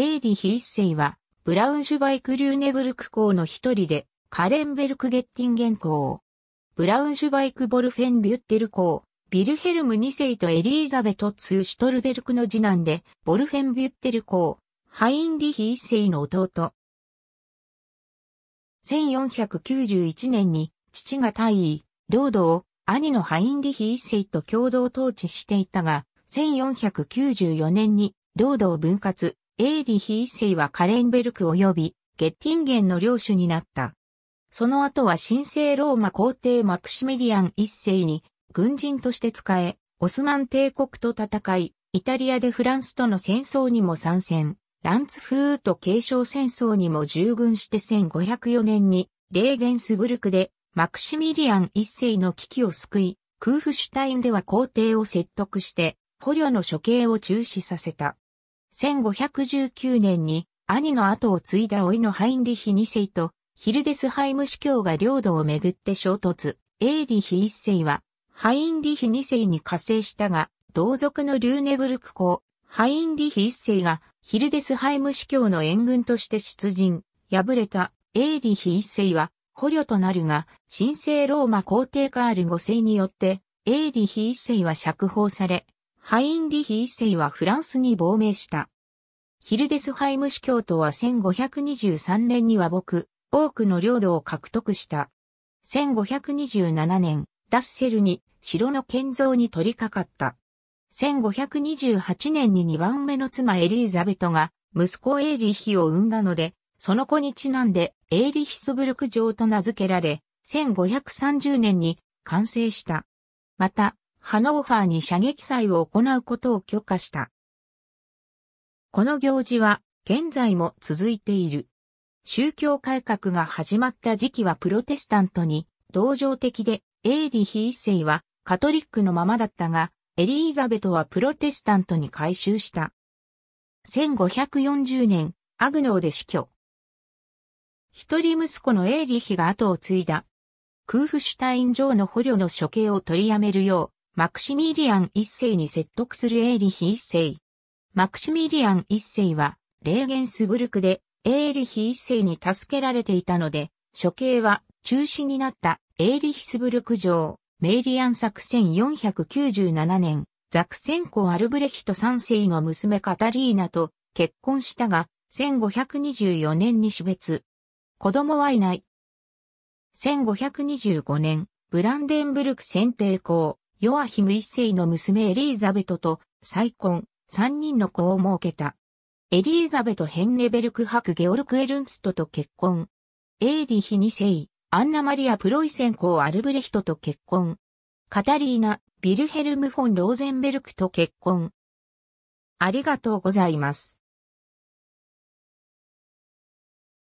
エーリヒ一世は、ブラウンシュバイク・リューネブルク校の一人で、カレンベルク・ゲッティンゲン校、ブラウンシュバイク・ボルフェン・ビュッテル校、ビルヘルム二世とエリーザベト・ツー・シュトルベルクの次男で、ボルフェン・ビュッテル校、ハインリヒ一世の弟。1491年に、父が退位、領土を、兄のハインリヒ一世と共同統治していたが、1494年に、領土を分割、エーリヒ一世はカレンベルク及びゲッティンゲンの領主になった。その後は神聖ローマ皇帝マクシミリアン一世に軍人として仕え、オスマン帝国と戦い、イタリアでフランスとの戦争にも参戦、ランツフーと継承戦争にも従軍して1504年にレーゲンスブルクでマクシミリアン一世の危機を救い、クーフシュタインでは皇帝を説得して捕虜の処刑を中止させた。1519年に兄の後を継いだいのハインリヒ2世とヒルデスハイム司教が領土をめぐって衝突。エーリヒ1世はハインリヒ2世に加勢したが、同族のリューネブルク公、ハインリヒ1世がヒルデスハイム司教の援軍として出陣、敗れたエーリヒ1世は捕虜となるが、神聖ローマ皇帝カール5世によって、エーリヒ1世は釈放され、ハインリヒ一世はフランスに亡命した。ヒルデスハイム司教とは1523年には僕、多くの領土を獲得した。1527年、ダッセルに城の建造に取り掛かった。1528年に2番目の妻エリーザベトが息子エーリヒを産んだので、その子にちなんでエーリヒスブルク城と名付けられ、1530年に完成した。また、ハノーファーに射撃祭を行うことを許可した。この行事は現在も続いている。宗教改革が始まった時期はプロテスタントに同情的で、エーリヒ一世はカトリックのままだったが、エリーザベトはプロテスタントに改宗した。1540年、アグノーで死去。一人息子のエーリヒが後を継いだ。クーフシュタイン城の捕虜の処刑を取りやめるようマクシミリアン一世に説得するエーリヒ一世。マクシミリアン一世は、レーゲンスブルクで、エーリヒ一世に助けられていたので、処刑は中止になったエーリヒスブルク城、メイリアン作戦497年、ザクセンコ・アルブレヒト三世の娘カタリーナと結婚したが、1524年に死別。子供はいない。1525年、ブランデンブルク選定校、ヨアヒム一世の娘エリーザベトと再婚、三人の子を設けた。エリーザベト・ヘンネベルク博ゲオルク・エルンストと結婚。エーリヒ二世、アンナ・マリア・プロイセン公アルブレヒトと結婚。カタリーナ、ビルヘルム・フォン・ローゼンベルクと結婚。ありがとうございます。